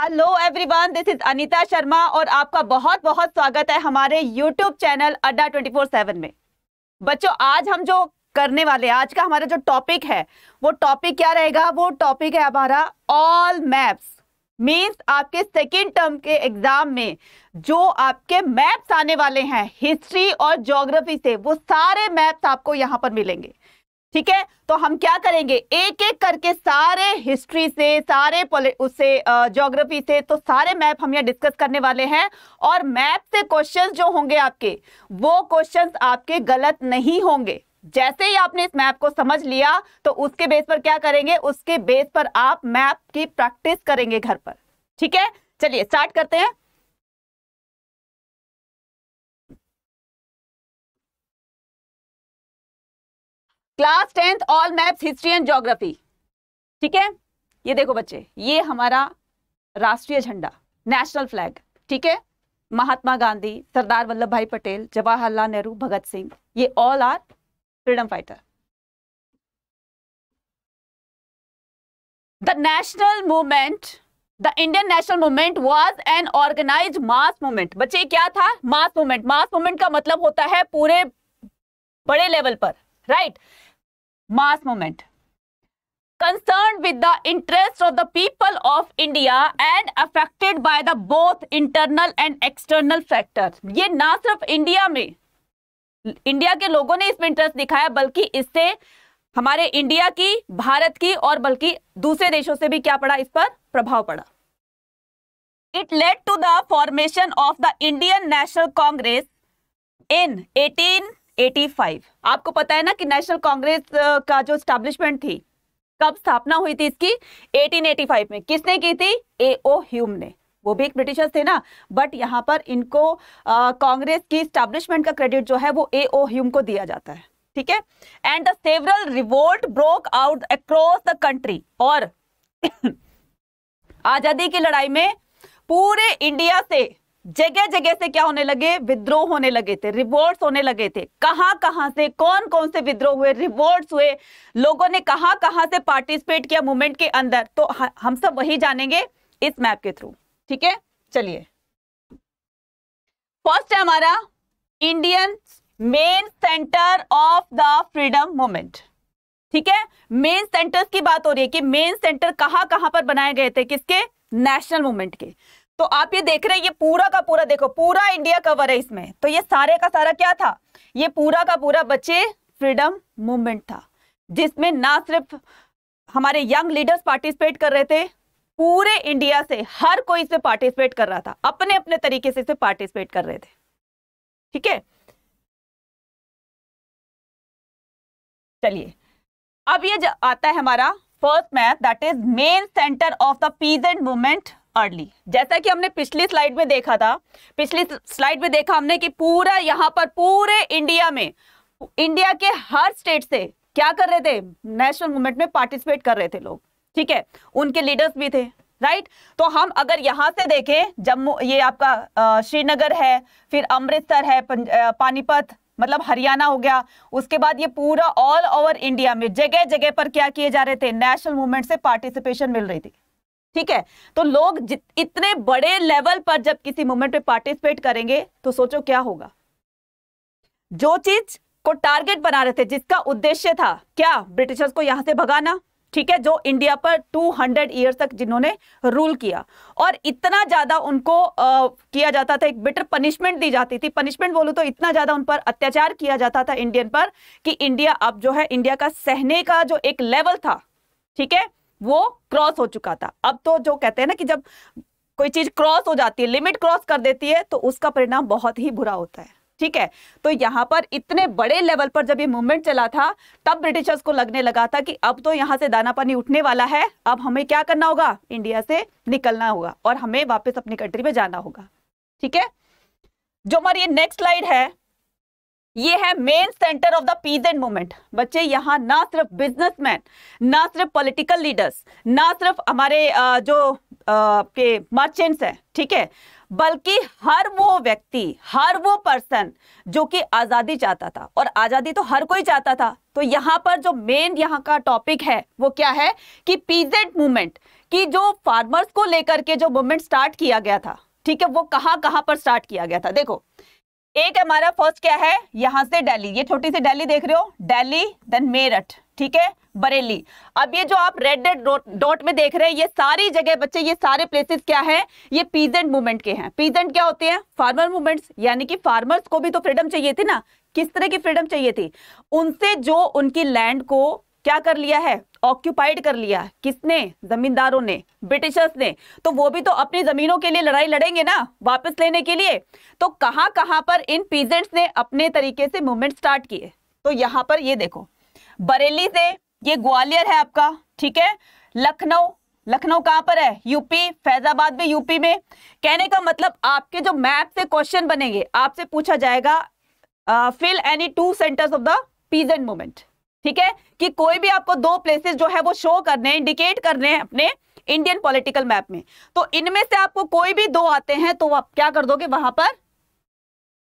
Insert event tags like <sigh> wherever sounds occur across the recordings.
Hello everyone this is Anita Sharma और आपका बहुत बहुत स्वागत है हमारे यूट्यूब चैनल अड्डा 24/7 में बच्चों आज हम जो करने वाले आज का हमारा जो टॉपिक है वो टॉपिक क्या रहेगा वो टॉपिक है हमारा ऑल मैप्स मीन्स आपके सेकेंड टर्म के एग्जाम में जो आपके मैप्स आने वाले हैं हिस्ट्री और जोग्राफी से वो सारे मैप्स आपको यहाँ पर मिलेंगे ठीक है तो हम क्या करेंगे एक एक करके सारे हिस्ट्री से सारे उससे जोग्राफी से तो सारे मैप हम यहाँ डिस्कस करने वाले हैं और मैप से क्वेश्चंस जो होंगे आपके वो क्वेश्चंस आपके गलत नहीं होंगे जैसे ही आपने इस मैप को समझ लिया तो उसके बेस पर क्या करेंगे उसके बेस पर आप मैप की प्रैक्टिस करेंगे घर पर ठीक है चलिए स्टार्ट करते हैं class tenth all maps history and geography ठीक है ये देखो बच्चे ये हमारा राष्ट्रीय झंडा नेशनल फ्लैग ठीक है महात्मा गांधी सरदार वल्लभ भाई पटेल जवाहरलाल नेहरू भगत सिंह ये all are freedom fighter the national movement the Indian national movement was an organise mass movement बच्चे क्या था मास मूवमेंट मास मूवमेंट का मतलब होता है पूरे बड़े लेवल पर right right? Mass movement concern with the interest of the people of India and affected by the both internal and external factor ये ना सिर्फ इंडिया में इंडिया के लोगों ने इसमें इंटरेस्ट दिखाया बल्कि इससे हमारे इंडिया की भारत की और बल्कि दूसरे देशों से भी क्या पड़ा इस पर प्रभाव पड़ा it led to the formation of the Indian National Congress in 1885 आपको पता है ना कि नेशनल कांग्रेस का जो स्टैब्लिशमेंट थी कब स्थापना हुई थी इसकी 1885 में किसने की थी ए ओ ह्यूम ने वो भी एक ब्रिटिशर्स थे ना बट यहाँ पर इनको कांग्रेस की स्टैब्लिशमेंट का क्रेडिट जो है वो ए ओ ह्यूम को दिया जाता है ठीक है and the several revolt broke out across the country और <coughs> आजादी की लड़ाई में पूरे इंडिया से जगह जगह से क्या होने लगे विद्रोह होने लगे थे रिवोल्ट होने लगे थे कहां कहां से कौन कौन से विद्रोह हुए रिवोल्ट हुए लोगों ने कहां कहां से पार्टिसिपेट किया मूवमेंट के अंदर तो हम सब वही जानेंगे इस मैप के थ्रू ठीक है चलिए फर्स्ट है हमारा Indian main centre of the freedom movement ठीक है मेन सेंटर्स की बात हो रही है कि मेन सेंटर कहां कहां पर बनाए गए थे किसके नेशनल मूवमेंट के तो आप ये देख रहे हैं ये पूरा का पूरा देखो पूरा इंडिया कवर है इसमें तो ये सारे का सारा क्या था ये पूरा का पूरा बच्चे फ्रीडम मूवमेंट था जिसमें ना सिर्फ हमारे यंग लीडर्स पार्टिसिपेट कर रहे थे पूरे इंडिया से हर कोई इसमें पार्टिसिपेट कर रहा था अपने अपने तरीके से इसमें पार्टिसिपेट कर रहे थे ठीक है चलिए अब ये आता है हमारा first map that is main centre of the peasant movement early जैसा कि हमने पिछली स्लाइड में देखा था पिछली स्लाइड में देखा हमने कि पूरा यहाँ पर पूरे इंडिया में इंडिया के हर स्टेट से क्या कर रहे थे नेशनल मूवमेंट में पार्टिसिपेट कर रहे थे लोग ठीक है उनके लीडर्स भी थे राइट तो हम अगर यहां से देखें जम्मू ये आपका श्रीनगर है फिर अमृतसर है पानीपत मतलब हरियाणा हो गया उसके बाद ये पूरा ऑल ओवर इंडिया में जगह जगह पर क्या किए जा रहे थे नेशनल मूवमेंट से पार्टिसिपेशन मिल रही थी ठीक है तो लोग इतने बड़े लेवल पर जब किसी मूवमेंट में पार्टिसिपेट करेंगे तो सोचो क्या होगा जो चीज को टारगेट बना रहे थे जिसका उद्देश्य था क्या ब्रिटिशर्स को यहां से भगाना ठीक है जो इंडिया पर 200 ईयर्स तक जिन्होंने रूल किया और इतना ज्यादा उनको आ, किया जाता था एक बिटर पनिशमेंट दी जाती थी पनिशमेंट बोलो तो इतना ज्यादा उन पर अत्याचार किया जाता था इंडियन पर कि इंडिया अब जो है इंडिया का सहने का जो एक लेवल था ठीक है वो क्रॉस हो चुका था अब तो जो कहते हैं ना कि जब कोई चीज क्रॉस हो जाती है लिमिट क्रॉस कर देती है तो उसका परिणाम बहुत ही बुरा होता है ठीक है तो यहाँ पर इतने बड़े लेवल पर जब ये मूवमेंट चला था तब ब्रिटिशर्स को लगने लगा था कि अब तो यहाँ से दाना पानी उठने वाला है अब हमें क्या करना होगा इंडिया से निकलना होगा और हमें वापस अपनी कंट्री में जाना होगा ठीक है जो हमारी नेक्स्ट स्लाइड है ये है main centre of the peasant movement बच्चे यहाँ ना सिर्फ बिजनेसमैन ना सिर्फ पॉलिटिकल लीडर्स ना सिर्फ हमारे जो के मर्चेंट्स हैं ठीक है बल्कि हर वो व्यक्ति हर वो पर्सन जो कि आज़ादी चाहता था और आज़ादी तो हर कोई चाहता था तो यहाँ पर जो मेन यहाँ का टॉपिक है वो क्या है कि पीजेंट मूवमेंट कि जो फार्मर्स को लेकर के जो मूवमेंट स्टार्ट किया गया था ठीक है वो कहाँ कहाँ पर स्टार्ट किया गया था देखो एक हमारा फर्स्ट क्या है यहां से दिल्ली ये छोटी सी दिल्ली देख रहे हो दिल्ली देन मेरठ ठीक है बरेली अब ये जो आप रेड रेड डॉट में देख रहे हैं ये सारी जगह बच्चे ये सारे प्लेसेस क्या है ये पीजेंट मूवमेंट के हैं पीजेंट क्या होते हैं फार्मर मूवमेंट्स यानी कि फार्मर्स को भी तो फ्रीडम चाहिए थी ना किस तरह की फ्रीडम चाहिए थी उनसे जो उनकी लैंड को क्या कर लिया है ऑक्यूपाइड कर लिया किसने जमींदारों ने ब्रिटिशर्स ने तो वो भी तो अपनी जमीनों के लिए लड़ाई लड़ेंगे ना वापस लेने के लिए तो कहां कहां पर इन पीजेंट्स ने अपने तरीके से मूवमेंट स्टार्ट किए तो यहां पर ये देखो बरेली से ये ग्वालियर है आपका ठीक है लखनऊ लखनऊ कहां पर है यूपी फैजाबाद में यूपी में कहने का मतलब आपके जो मैप से क्वेश्चन बनेंगे आपसे पूछा जाएगा fill any two centres of the peasant movement ठीक है कि कोई भी आपको दो प्लेसेस जो है वो शो करने इंडिकेट करने हैं अपने इंडियन पॉलिटिकल मैप में तो इनमें से आपको कोई भी दो आते हैं तो आप क्या कर दोगे वहां पर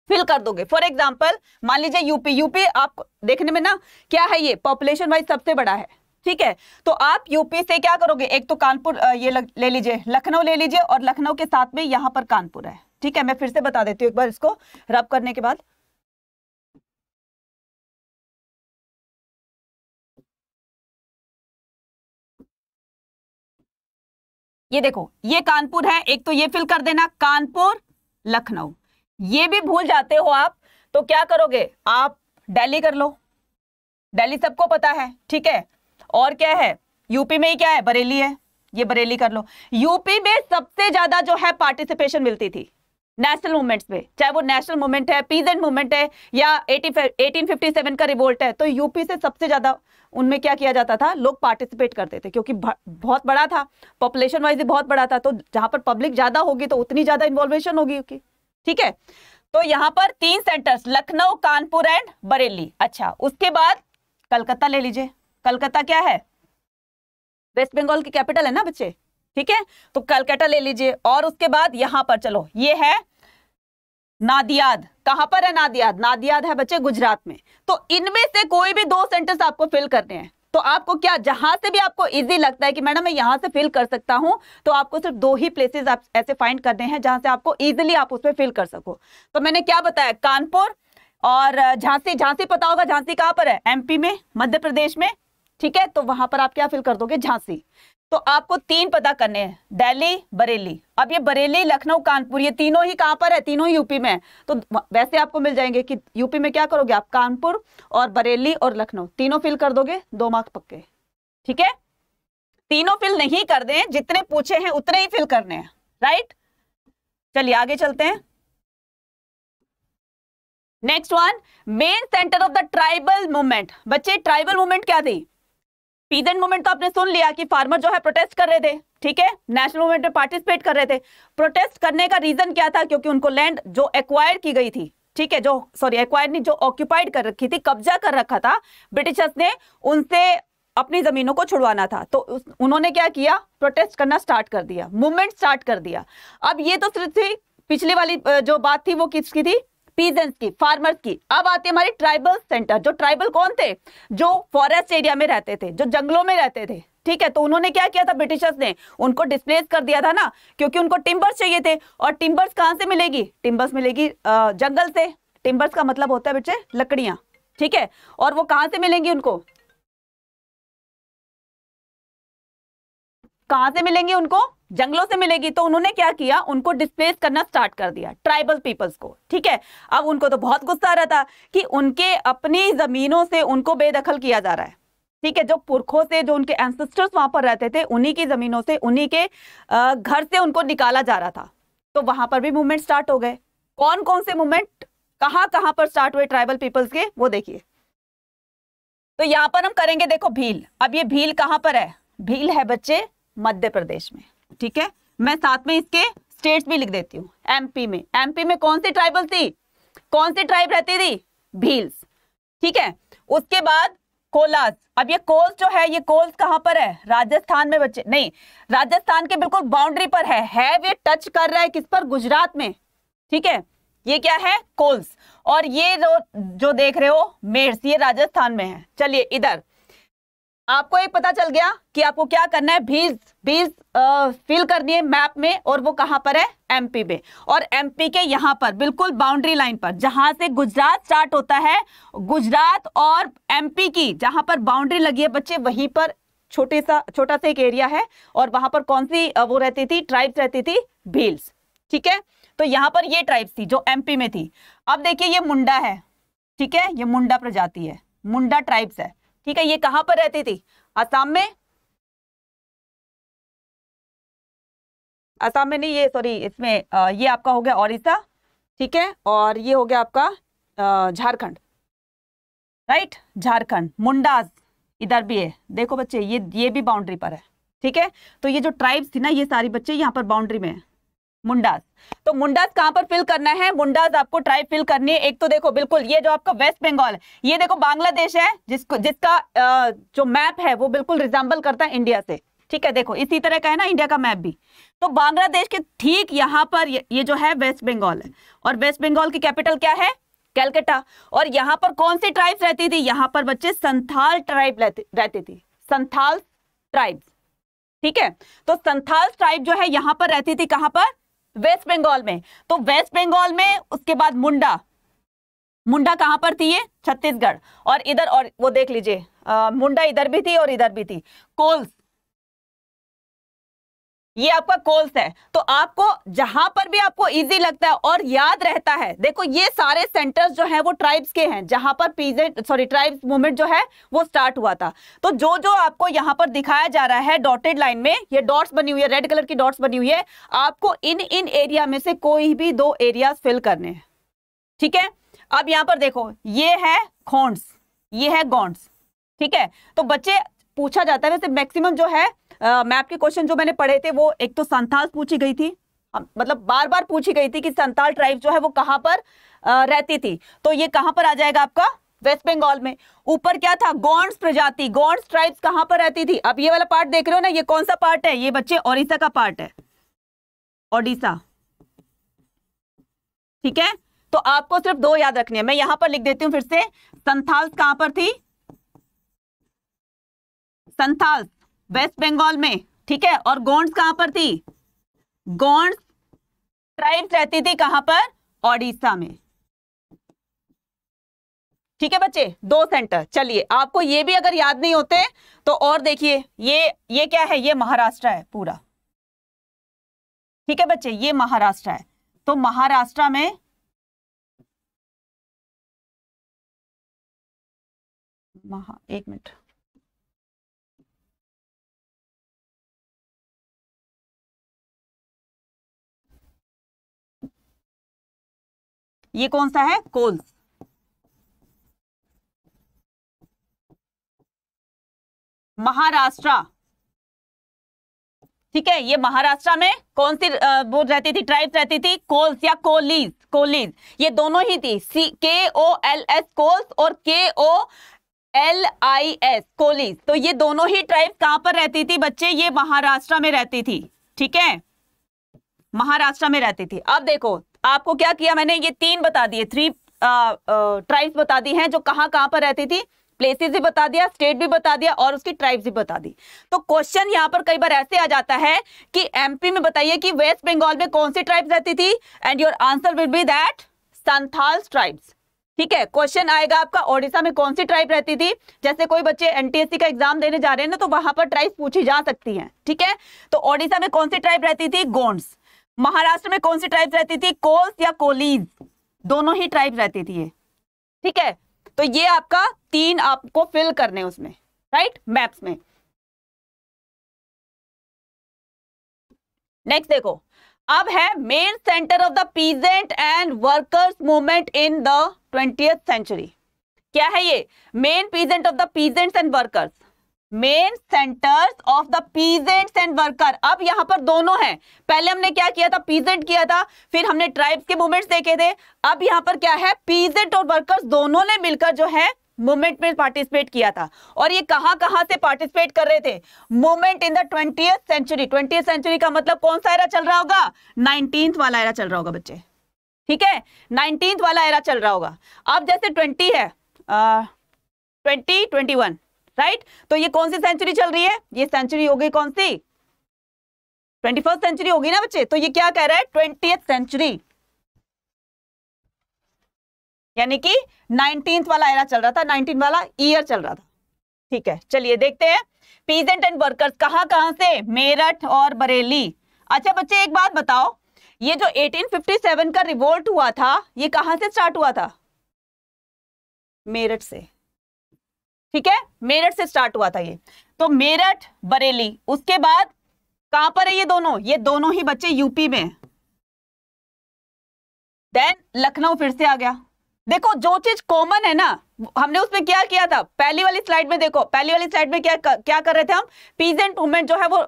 फिल कर दोगे फॉर एग्जाम्पल मान लीजिए यूपी यूपी आप देखने में ना क्या है ये पॉपुलेशन वाइज सबसे बड़ा है ठीक है तो आप यूपी से क्या करोगे एक तो कानपुर ये ले लीजिए लखनऊ ले लीजिए और लखनऊ के साथ में यहाँ पर कानपुर है ठीक है मैं फिर से बता देती हूँ एक बार इसको रब करने के बाद ये देखो ये कानपुर है एक तो ये फिल कर देना कानपुर लखनऊ ये भी भूल जाते हो आप तो क्या करोगे आप दिल्ली कर लो दिल्ली सबको पता है ठीक है और क्या है यूपी में ही क्या है बरेली है ये बरेली कर लो यूपी में सबसे ज्यादा जो है पार्टिसिपेशन मिलती थी नेशनल मूवमेंट्स में चाहे वो नेशनल मूवमेंट है पीजेंट मूवमेंट है या 1857 का रिवोल्ट है तो यूपी से सबसे ज़्यादा उनमें क्या किया जाता था लोग पार्टिसिपेट करते थे क्योंकि बहुत बड़ा था पॉपुलेशन वाइज भी बहुत बड़ा था तो जहां पर पब्लिक ज़्यादा होगी तो उतनी ज़्यादा इन्वॉल्वेशन होगी ठीक है तो यहाँ पर तीन सेंटर्स लखनऊ कानपुर एंड बरेली अच्छा उसके बाद कलकत्ता ले लीजिए कलकत्ता क्या है वेस्ट बंगाल की कैपिटल है ना बच्चे ठीक है तो कलकत्ता ले लीजिए और उसके बाद यहां पर चलो ये है नादियाद कहां पर है नादियाद नादियाद है बच्चे गुजरात में तो इनमें से कोई भी दो सेंटेंस आपको फिल करने हैं तो आपको क्या जहां से भी आपको इजी लगता है कि मैडम मैं यहां से फिल कर सकता हूं तो आपको सिर्फ दो ही प्लेसेस आप ऐसे फाइंड करने हैं जहां से आपको इजीली आप उसमें फिल कर सको तो मैंने क्या बताया कानपुर और झांसी झांसी पता होगा झांसी कहां पर है एमपी में मध्य प्रदेश में ठीक है तो वहां पर आप क्या फिल कर दोगे झांसी तो आपको तीन पता करने हैं दिल्ली बरेली अब ये बरेली लखनऊ कानपुर ये तीनों ही कहां पर है तीनों ही यूपी में है तो वैसे आपको मिल जाएंगे कि यूपी में क्या करोगे आप कानपुर और बरेली और लखनऊ तीनों फिल कर दोगे दो मार्क पक्के ठीक है तीनों फिल नहीं कर दें जितने पूछे हैं उतने ही फिल करने हैं राइट चलिए आगे चलते हैं next one main centre of the tribal movement बच्चे ट्राइबल मूवमेंट क्या थी पीजेंट मूवमेंट तो आपने सुन लिया कि फार्मर जो है प्रोटेस्ट कर रहे थे ठीक है नेशनल मूवमेंट में पार्टिसिपेट कर रहे थे प्रोटेस्ट करने का रीजन क्या था क्योंकि उनको लैंड जो एक्वायर की गई थी ठीक है जो सॉरी एक्वायर नहीं जो ऑक्यूपाइड कर रखी थी कब्जा कर रखा था ब्रिटिशर्स ने उनसे अपनी जमीनों को छुड़वाना था तो उन्होंने क्या किया प्रोटेस्ट करना स्टार्ट कर दिया मूवमेंट स्टार्ट कर दिया अब ये तो सिर्फ थी पिछली वाली जो बात थी वो किसकी थी पीजेंस की फार्मर्स की अब आते हमारे ट्राइबल सेंटर जो ट्राइबल कौन थे जो फॉरेस्ट एरिया में रहते थे जो जंगलों में रहते थे ठीक है तो उन्होंने क्या किया था ब्रिटिशर्स ने उनको डिस्प्लेस कर दिया था ना क्योंकि उनको टिम्बर्स चाहिए थे और टिम्बर्स कहाँ से मिलेगी टिम्बर्स मिलेगी जंगल से टिम्बर्स का मतलब होता है बच्चे लकड़ियाँ ठीक है और वो कहाँ से मिलेंगी उनको कहां से मिलेंगी उनको जंगलों से मिलेगी तो उन्होंने क्या किया उनको डिस्प्लेस करना स्टार्ट कर दिया ट्राइबल पीपल्स को ठीक है अब उनको तो बहुत गुस्सा आ रहा था कि उनके अपनी ज़मीनों से उनको बेदखल किया जा रहा है ठीक है जो पुरखों से जो उनके एंसेस्टर्स वहां पर रहते थे उन्हीं की ज़मीनों से उन्हीं के घर से उनको निकाला जा रहा था तो वहां पर भी मूवमेंट स्टार्ट हो गए कौन कौन से मूवमेंट कहां कहां पर स्टार्ट हुए ट्राइबल पीपल्स के वो देखिए तो यहां पर हम करेंगे देखो भील अब ये भील कहां पर है भील है बच्चे मध्य प्रदेश में ठीक है मैं साथ में इसके स्टेट्स भी लिख देती हूँ एमपी में एमपी में कौन सी ट्राइबल थी कौन सी ट्राइब रहती थी भील्स ठीक है उसके बाद कोलास अब ये कोल्स जो है ये कोल्स कहाँ पर है राजस्थान में बच्चे नहीं राजस्थान के बिल्कुल बाउंड्री पर है हैव ये टच कर रहा है किस पर गुजरात में ठीक है ये क्या है कोल्स और ये जो जो देख रहे हो मेर्स ये राजस्थान में है चलिए इधर आपको एक पता चल गया कि आपको क्या करना है भीज भीज फिल करनी है मैप में और वो कहाँ पर है एमपी में और एमपी के यहाँ पर बिल्कुल बाउंड्री लाइन पर जहाँ से गुजरात स्टार्ट होता है गुजरात और एमपी की जहाँ पर बाउंड्री लगी है बच्चे वहीं पर छोटे सा छोटा सा एक एरिया है और वहाँ पर कौन सी वो रहती थी ट्राइब्स रहती थी भील्स ठीक है तो यहाँ पर ये ट्राइब्स थी जो एमपी में थी अब देखिए ये मुंडा है ठीक है ये मुंडा प्रजाति है मुंडा ट्राइब्स है ठीक है ये कहां पर रहती थी असम में असम में नहीं ये सॉरी इसमें ये आपका हो गया ओडिशा ठीक है और ये हो गया आपका झारखंड राइट झारखंड मुंडास इधर भी है देखो बच्चे ये ये भी बाउंड्री पर है ठीक है तो ये जो ट्राइब्स थी ना ये सारी बच्चे यहाँ पर बाउंड्री में है मुंडास तो मुंडास कहां पर फिल करना है मुंडास आपको ट्राइब फिल करनी है एक तो देखो बिल्कुल ये जो आपका वेस्ट बंगाल ये देखो बांग्लादेश है जिसको जिसका जो मैप है वो बिल्कुल रिजाम्बल करता है इंडिया से ठीक है देखो इसी तरह का है ना इंडिया का मैप भी तो बांग्लादेश के ठीक यहां पर ये जो है वेस्ट बंगाल है और वेस्ट बंगाल की कैपिटल क्या है कैलकटा और यहां पर कौन सी ट्राइब्स रहती थी यहां पर बच्चे संथाल ट्राइब रहती थी संथाल ट्राइब्स ठीक है तो संथाल ट्राइब जो है यहां पर रहती थी कहां पर वेस्ट बंगाल में तो वेस्ट बंगाल में उसके बाद मुंडा मुंडा कहां पर थी ये छत्तीसगढ़ और इधर और वो देख लीजिए मुंडा इधर भी थी और इधर भी थी कोल्स ये आपका कोल्स है तो आपको जहां पर भी आपको इजी लगता है और याद रहता है देखो ये सारे सेंटर्स जो हैं वो ट्राइब्स के हैं जहां पर पीजे सॉरी ट्राइब्स मूवमेंट जो है वो स्टार्ट हुआ था तो जो जो आपको यहां पर दिखाया जा रहा है डॉटेड लाइन में ये डॉट्स बनी हुई है रेड कलर की डॉट्स बनी हुई है आपको इन इन एरिया में से कोई भी दो एरिया फिल करने हैं ठीक है अब यहां पर देखो ये है खोन्स ये है गॉन्ड्स ठीक है तो बच्चे पूछा जाता है वैसे मैक्सिमम जो है मैप के क्वेश्चन जो मैंने पढ़े थे वो एक तो संथाल पूछी गई थी मतलब बार बार पूछी गई थी कि संताल ट्राइब जो है वो कहां पर रहती थी तो ये कहां पर आ जाएगा आपका वेस्ट बंगाल में ऊपर क्या था गॉन्ड्स प्रजाति गॉन्ड्स ट्राइब्स कहां पर रहती थी अब ये वाला पार्ट देख रहे हो ना ये कौन सा पार्ट है ये बच्चे ओडिशा का पार्ट है ओडिशा ठीक है तो आपको सिर्फ दो याद रखने हैं मैं यहां पर लिख देती हूँ फिर से संथाल कहां पर थी संथाल्स वेस्ट बंगाल में ठीक है और गोंड्स कहां पर थी गोंड्स ट्राइब्स रहती थी कहां पर ओडिशा में ठीक है बच्चे दो सेंटर चलिए आपको ये भी अगर याद नहीं होते तो और देखिए ये ये क्या है ये महाराष्ट्र है पूरा ठीक है बच्चे ये महाराष्ट्र है तो महाराष्ट्र में महा एक मिनट ये कौन सा है कोल्स महाराष्ट्र ठीक है ये महाराष्ट्र में कौन सी वो रहती थी ट्राइब रहती थी कोल्स या कोलीज कोलीज ये दोनों ही थी सी के ओ एल एस कोल्स और के ओ एल आई एस कोलीज तो ये दोनों ही ट्राइब कहां पर रहती थी बच्चे ये महाराष्ट्र में रहती थी ठीक है महाराष्ट्र में रहती थी अब देखो आपको क्या किया मैंने ये तीन बता दिए थ्री ट्राइब्स बता दी हैं जो कहाँ कहाँ पर रहती थी प्लेसेस भी बता दिया स्टेट भी बता दिया और उसकी ट्राइब्स भी बता दी तो क्वेश्चन यहाँ पर कई बार ऐसे आ जाता है कि एमपी में बताइए कि वेस्ट बंगाल में कौन सी ट्राइब्स रहती थी and your answer will be that Santhal tribes ठीक है क्वेश्चन आएगा आपका ओडिशा में कौन सी ट्राइब रहती थी जैसे कोई बच्चे एनटीएससी का एग्जाम देने जा रहे हैं ना तो वहां पर ट्राइब पूछी जा सकती हैं ठीक है तो ओडिशा में कौन सी ट्राइब रहती थी गोंड्स महाराष्ट्र में कौन सी ट्राइब रहती थी कोल्स या कोलीज दोनों ही ट्राइब रहती थी ठीक है तो ये आपका तीन आपको फिल करने उसमें राइट मैप्स में नेक्स्ट देखो अब है main centre of the peasant and workers movement in the twenty century क्या है ये main peasant of the peasants and workers main centres of the peasant and worker अब यहां पर दोनों हैं पहले हमने क्या किया था पीजेंट किया था फिर हमने ट्राइब्स के मूवमेंट्स देखे थे अब यहां पर क्या है पीजेंट और वर्कर्स दोनों ने मिलकर जो है मूवमेंट में पार्टिसिपेट किया था और ये कहां कहां से पार्टिसिपेट कर रहे थे movement in the twenty century twenty century का मतलब कौन सा एरा चल रहा होगा नाइनटीन वाला एरा चल रहा होगा बच्चे ठीक है नाइनटीन वाला एरा चल रहा होगा अब जैसे ट्वेंटी है ट्वेंटी ट्वेंटी राइट तो ये कौन सी सेंचुरी चल रही है ये सेंचुरी हो गई कौन सी ट्वेंटी फर्स्ट सेंचुरी होगी ना बच्चे तो ये क्या कह रहा है ट्वेंटी सेंचुरी यानी कि नाइनटीन वाला एरा चल रहा था नाइनटीन वाला ईयर चल रहा था ठीक है चलिए देखते हैं पीजेंट एंड वर्कर्स कहां कहां से मेरठ और बरेली अच्छा बच्चे एक बात बताओ ये जो 1857 का रिवोल्ट हुआ था ये कहां से स्टार्ट हुआ था मेरठ से ठीक है मेरठ से स्टार्ट हुआ था ये तो मेरठ बरेली उसके बाद कहां पर है ये दोनों ये दोनों ही बच्चे यूपी में देन लखनऊ फिर से आ गया देखो जो चीज कॉमन है ना हमने उसमें क्या किया था पहली वाली स्लाइड में देखो पहली वाली स्लाइड में क्या क्या कर रहे थे हम पीजेंट मूवमेंट जो है वो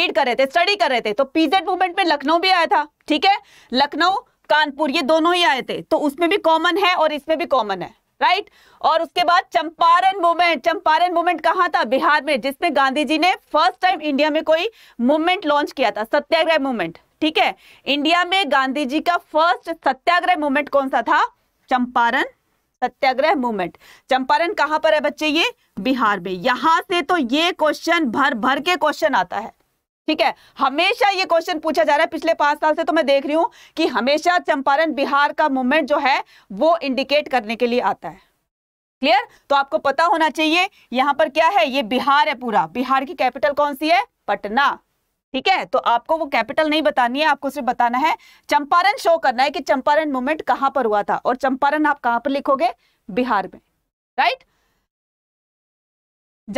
रीड कर रहे थे स्टडी कर रहे थे तो पीजेंट मूवमेंट में लखनऊ भी आया था ठीक है लखनऊ कानपुर ये दोनों ही आए थे तो उसमें भी कॉमन है और इसमें भी कॉमन है राइट और उसके बाद चंपारण मूवमेंट चंपारण मूवमेंट कहाँ था बिहार में जिसमें गांधी जी ने फर्स्ट टाइम इंडिया में कोई मूवमेंट लॉन्च किया था सत्याग्रह मूवमेंट ठीक है इंडिया में गांधी जी का फर्स्ट सत्याग्रह मूवमेंट कौन सा था चंपारण सत्याग्रह मूवमेंट चंपारण कहां पर है बच्चे ये बिहार में यहां से तो ये क्वेश्चन भर भर के क्वेश्चन आता है ठीक है हमेशा ये क्वेश्चन पूछा जा रहा है पिछले पांच साल से तो मैं देख रही हूं कि हमेशा चंपारण बिहार का मूवमेंट जो है वो इंडिकेट करने के लिए आता है क्लियर तो आपको पता होना चाहिए यहां पर क्या है ये बिहार है पूरा बिहार की कैपिटल कौन सी है पटना ठीक है तो आपको वो कैपिटल नहीं बतानी है आपको सिर्फ बताना है चंपारण शो करना है कि चंपारण मूवमेंट कहां पर हुआ था और चंपारण आप कहां पर लिखोगे बिहार में राइट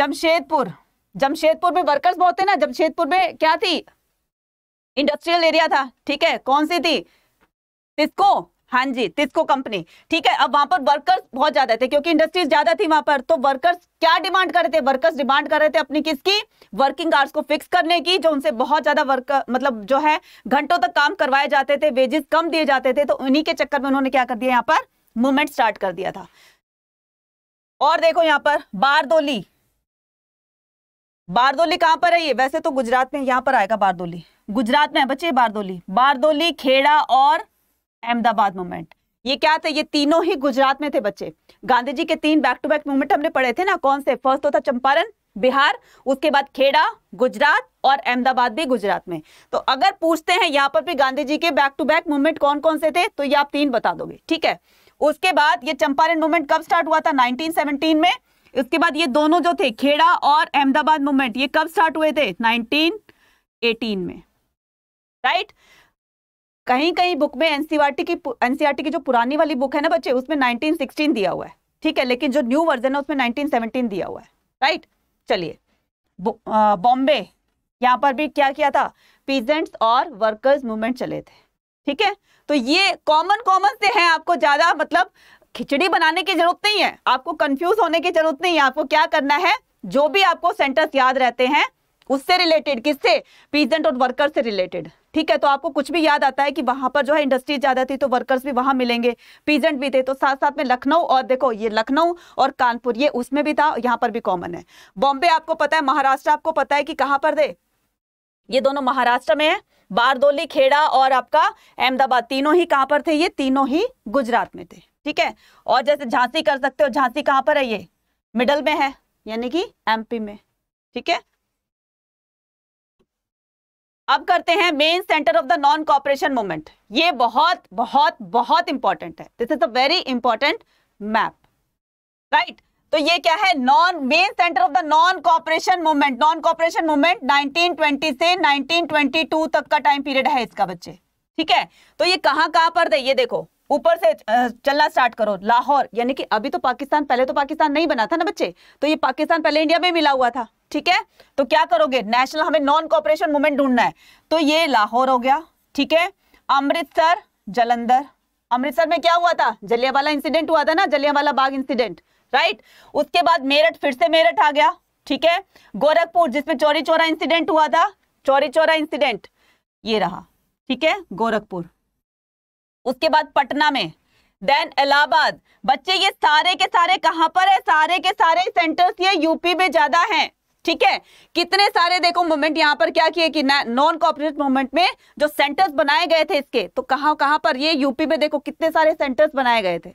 जमशेदपुर जमशेदपुर में वर्कर्स बहुत थे ना जमशेदपुर में क्या थी इंडस्ट्रियल एरिया था ठीक है कौन सी थी टिस्को हाँ जी टिस्को कंपनी ठीक है अब वहां पर वर्कर्स बहुत ज्यादा थे क्योंकि इंडस्ट्रीज ज्यादा थी वहां पर तो वर्कर्स क्या डिमांड कर रहे थे वर्कर्स डिमांड कर रहे थे अपनी किसकी वर्किंग आवर्स को फिक्स करने की जो उनसे बहुत ज्यादा वर्क मतलब जो है घंटों तक काम करवाए जाते थे वेजेस कम दिए जाते थे तो उन्हीं के चक्कर में उन्होंने क्या कर दिया यहाँ पर मूवमेंट स्टार्ट कर दिया था और देखो यहाँ पर बारदोली बारदोली कहाँ पर है ये वैसे तो गुजरात में यहाँ पर आएगा बारदोली गुजरात में है बच्चे बारदोली बारदोली खेड़ा और अहमदाबाद मूवमेंट ये क्या थे ये तीनों ही गुजरात में थे बच्चे गांधी जी के तीन बैक टू बैक मूवमेंट हमने पढ़े थे ना कौन से फर्स्ट होता तो चंपारण बिहार उसके बाद खेड़ा गुजरात और अहमदाबाद भी गुजरात में तो अगर पूछते हैं यहाँ पर भी गांधी जी के बैक टू बैक मूवमेंट कौन कौन से थे तो ये आप तीन बता दोगे ठीक है उसके बाद ये चंपारण मूवमेंट कब स्टार्ट हुआ था 1917 में इसके बाद ये दोनों जो थे खेड़ा और अहमदाबाद मूवमेंट ये कब स्टार्ट हुए थे 1918 में राइट कहीं कहीं बुक में एनसीआरटी e की एनसीआरटी e की जो पुरानी वाली बुक है ना बच्चे उसमें 1916 दिया हुआ है ठीक है लेकिन जो न्यू वर्जन है उसमें 1917 दिया हुआ है राइट चलिए बॉम्बे यहाँ पर भी क्या किया था पीजेंट्स और वर्कर्स मूवमेंट चले थे ठीक है तो ये कॉमन कॉमन से हैं आपको ज्यादा मतलब खिचड़ी बनाने की जरूरत नहीं है आपको कंफ्यूज होने की जरूरत नहीं है आपको क्या करना है जो भी आपको सेंटेंस याद रहते हैं उससे रिलेटेड किससे पीजेंट और वर्कर से रिलेटेड ठीक है तो आपको कुछ भी याद आता है कि वहां पर जो है इंडस्ट्रीज ज्यादा थी तो वर्कर्स भी वहां मिलेंगे पीजेंट भी थे तो साथ साथ में लखनऊ और देखो ये लखनऊ और कानपुर ये उसमें भी था यहाँ पर भी कॉमन है बॉम्बे आपको पता है महाराष्ट्र आपको पता है कि कहाँ पर थे ये दोनों महाराष्ट्र में है बारदोली खेड़ा और आपका अहमदाबाद तीनों ही कहां पर थे ये तीनों ही गुजरात में थे ठीक है और जैसे झांसी कर सकते हो झांसी कहां पर है ये मिडल में है यानी कि एमपी में ठीक है अब करते हैं main centre of the non cooperation movement ये बहुत बहुत बहुत इंपॉर्टेंट है this is a very important map right तो ये क्या है non main centre of the non cooperation movement non cooperation movement 1920 से 1922 तक का टाइम पीरियड है इसका बच्चे ठीक है तो ये कहां कहां पर थे ये देखो ऊपर से चलना स्टार्ट करो लाहौर यानी कि अभी तो पाकिस्तान पहले तो पाकिस्तान नहीं बना था ना बच्चे तो ये पाकिस्तान पहले इंडिया में मिला हुआ था ठीक है तो क्या करोगे नेशनल हमें नॉन कॉपरेशन मूवमेंट ढूंढना है तो ये लाहौर हो गया ठीक है अमृतसर जलंधर अमृतसर में क्या हुआ था जलियावाला इंसिडेंट हुआ था ना जलियावाला बाग इंसिडेंट राइट उसके बाद मेरठ फिर से मेरठ आ गया ठीक है गोरखपुर जिसमें चौरी चौरा इंसिडेंट हुआ था चौरी चौरा इंसिडेंट ये रहा ठीक है गोरखपुर उसके बाद पटना में देन इलाहाबाद बच्चे ये सारे के सारे कहां पर है सारे के सारे सेंटर्स ये यूपी में ज्यादा हैं ठीक है कितने सारे देखो मूवमेंट यहां पर क्या किए कि नॉन कॉपरेट मूवमेंट में जो सेंटर्स बनाए गए थे इसके तो कहां कहां पर ये यूपी में देखो कितने सारे सेंटर्स बनाए गए थे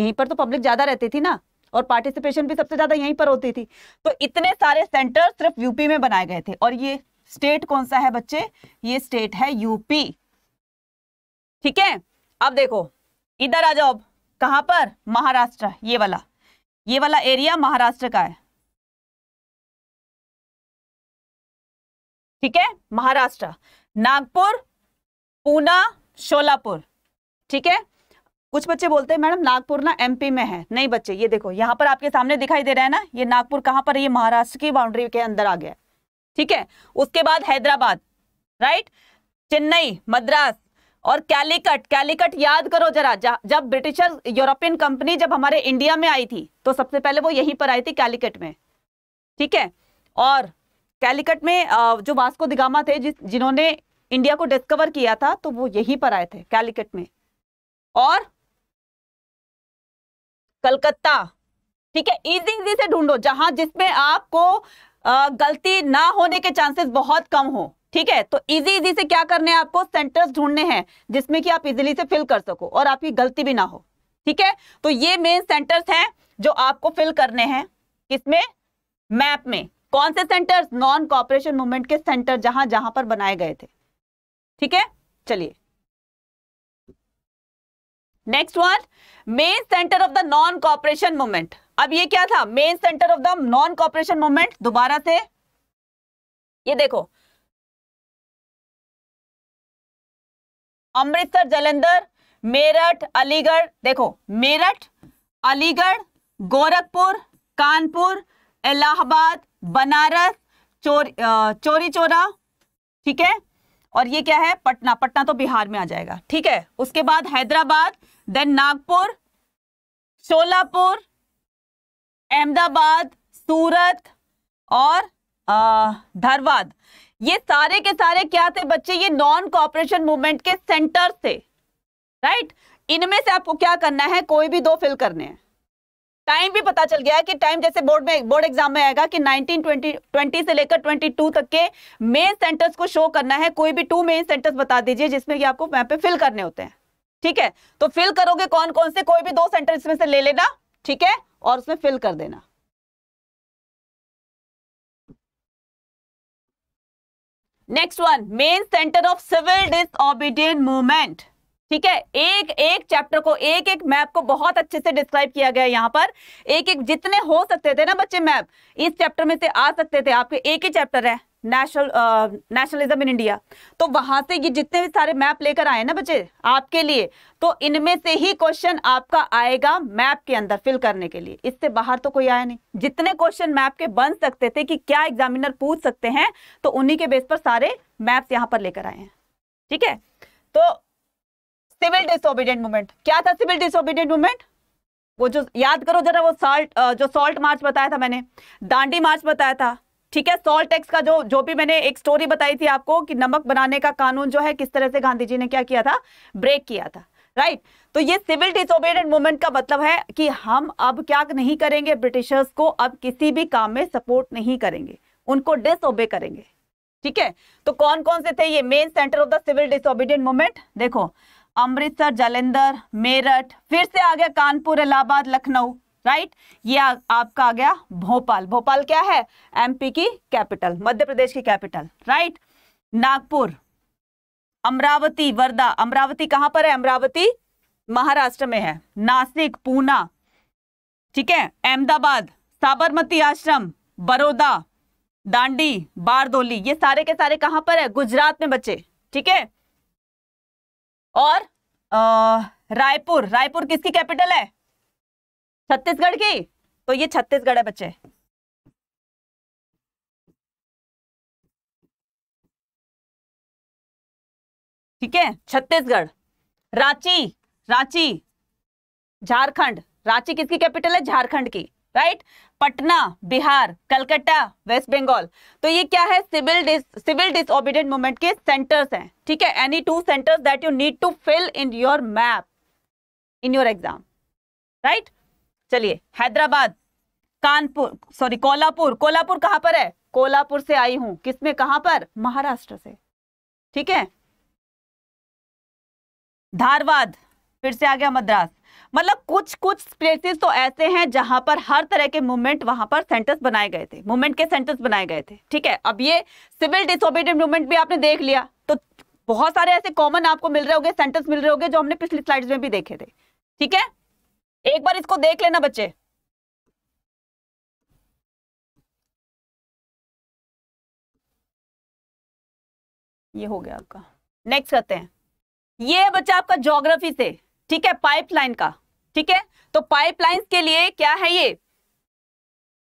यहीं पर तो पब्लिक ज्यादा रहती थी ना और पार्टिसिपेशन भी सबसे ज्यादा यहीं पर होती थी तो इतने सारे सेंटर सिर्फ यूपी में बनाए गए थे और ये स्टेट कौन सा है बच्चे ये स्टेट है यूपी ठीक है अब देखो इधर आ जाओ अब कहां पर महाराष्ट्र ये वाला ये वाला एरिया महाराष्ट्र का है ठीक है महाराष्ट्र नागपुर पूना शोलापुर ठीक है कुछ बच्चे बोलते हैं मैडम नागपुर ना एमपी में है नहीं बच्चे ये देखो यहां पर आपके सामने दिखाई दे रहा है ना ये नागपुर कहां पर ये महाराष्ट्र की बाउंड्री के अंदर आ गया ठीक है उसके बाद हैदराबाद राइट चेन्नई मद्रास और कैलिकट कैलिकट याद करो जरा जब ब्रिटिशर यूरोपियन कंपनी जब हमारे इंडिया में आई थी तो सबसे पहले वो यहीं पर आई थी कैलिकट में ठीक है और कैलिकट में जो वास्को दिगामा थे जिन्होंने इंडिया को डिस्कवर किया था तो वो यहीं पर आए थे कैलिकट में और कलकत्ता ठीक है इजी इजी से ढूंढो जहां जिसमें आपको गलती ना होने के चांसेस बहुत कम हो ठीक है तो इजी इजी से क्या करने हैं आपको सेंटर्स ढूंढने हैं जिसमें कि आप इजीली से फिल कर सको और आपकी गलती भी ना हो ठीक है तो ये मेन सेंटर्स हैं जो आपको फिल करने हैं किसमें मैप में कौन से सेंटर्स नॉन कॉपरेशन मूवमेंट के सेंटर जहां जहां पर बनाए गए थे ठीक है चलिए next one main centre of the non cooperation movement अब ये क्या था main centre of the non cooperation movement दोबारा से ये देखो अमृतसर जलंधर मेरठ अलीगढ़ देखो मेरठ अलीगढ़ गोरखपुर कानपुर इलाहाबाद बनारस चोर चोरी चोरा ठीक है और ये क्या है पटना पटना तो बिहार में आ जाएगा ठीक है उसके बाद हैदराबाद देन नागपुर शोलापुर अहमदाबाद सूरत और धरवाद ये सारे के सारे क्या थे बच्चे ये नॉन कॉपरेशन मूवमेंट के सेंटर थे राइट इनमें से आपको क्या करना है कोई भी दो फिल करने हैं टाइम भी पता चल गया है कि टाइम जैसे बोर्ड में बोर्ड एग्जाम में आएगा कि 1920 20 से लेकर 22 तक के मेन सेंटर्स को शो करना है कोई भी टू मेन सेंटर्स बता दीजिए जिसमें कि आपको वहां पे फिल करने होते हैं ठीक है तो फिल करोगे कौन कौन से कोई भी दो सेंटर इसमें से ले लेना ठीक है और उसमें फिल कर देना next one main centre of civil disobedience movement ठीक है एक एक चैप्टर को एक एक मैप को बहुत अच्छे से डिस्क्राइब किया गया यहाँ पर एक एक जितने हो सकते थे ना बच्चे मैप इस चैप्टर में से आ सकते थे आपके एक ही चैप्टर है नेशनल नेशनलिज्म इन इंडिया तो वहां से ये जितने भी सारे मैप लेकर आए ना बच्चे आपके लिए तो इनमें से ही क्वेश्चन आपका आएगा मैप के अंदर फिल करने के लिए इससे बाहर तो कोई आया नहीं जितने क्वेश्चन मैप के बन सकते थे कि क्या एग्जामिनर पूछ सकते हैं तो उन्हीं के बेस पर सारे मैप्स यहाँ पर लेकर आए हैं ठीक है तो सिविल डिसोबिडेंट मूवमेंट क्या था सिविल डिसोबिडेंट मूवमेंट वो जो याद करो जरा वो साल्ट uh, जो सॉल्ट मार्च बताया था मैंने दांडी मार्च बताया था ठीक है सोल्ट टैक्स का जो जो भी मैंने एक स्टोरी बताई थी आपको कि नमक बनाने का कानून जो है किस तरह से गांधी जी ने क्या किया था ब्रेक किया था राइट right? तो ये सिविल डिसोबेडेंट मूवमेंट का मतलब है कि हम अब क्या नहीं करेंगे ब्रिटिशर्स को अब किसी भी काम में सपोर्ट नहीं करेंगे उनको डिसोबे करेंगे ठीक है तो कौन कौन से थे ये main centre of the civil disobedient movement देखो अमृतसर जालंधर मेरठ फिर से आ गया कानपुर इलाहाबाद लखनऊ राइट ये आ, आपका आ गया भोपाल भोपाल क्या है एमपी की कैपिटल मध्य प्रदेश की कैपिटल राइट नागपुर अमरावती वर्धा अमरावती कहां पर है अमरावती महाराष्ट्र में है नासिक पूना ठीक है अहमदाबाद साबरमती आश्रम बड़ौदा दांडी बारदोली ये सारे के सारे कहां पर है गुजरात में बच्चे ठीक है और रायपुर रायपुर किसकी कैपिटल है छत्तीसगढ़ की तो ये छत्तीसगढ़ है बच्चे ठीक है छत्तीसगढ़ रांची रांची झारखंड रांची किसकी कैपिटल है झारखंड की राइट पटना बिहार कलकत्ता वेस्ट बंगाल तो ये क्या है civil dis civil disobedient movement के सेंटर्स हैं ठीक है any two centres that you need to fill in your map in your exam right चलिए हैदराबाद कानपुर सॉरी कोल्हापुर कोल्हापुर कहां पर है कोल्हापुर से आई हूं किसमें कहां पर महाराष्ट्र से ठीक है धारवाद फिर से आ गया मद्रास मतलब कुछ कुछ प्लेसेस तो ऐसे हैं जहां पर हर तरह के मूवमेंट वहां पर सेंटर्स बनाए गए थे मूवमेंट के सेंटर्स बनाए गए थे ठीक है अब ये सिविल डिसोबीडियंट मूवमेंट भी आपने देख लिया तो बहुत सारे ऐसे कॉमन आपको मिल रहे होंगे सेंटर्स मिल रहे होंगे जो हमने पिछली स्लाइड्स में भी देखे थे ठीक है एक बार इसको देख लेना बच्चे ये हो गया आपका नेक्स्ट करते हैं ये बच्चा आपका ज्योग्राफी से ठीक है पाइपलाइन का ठीक है तो पाइपलाइन के लिए क्या है ये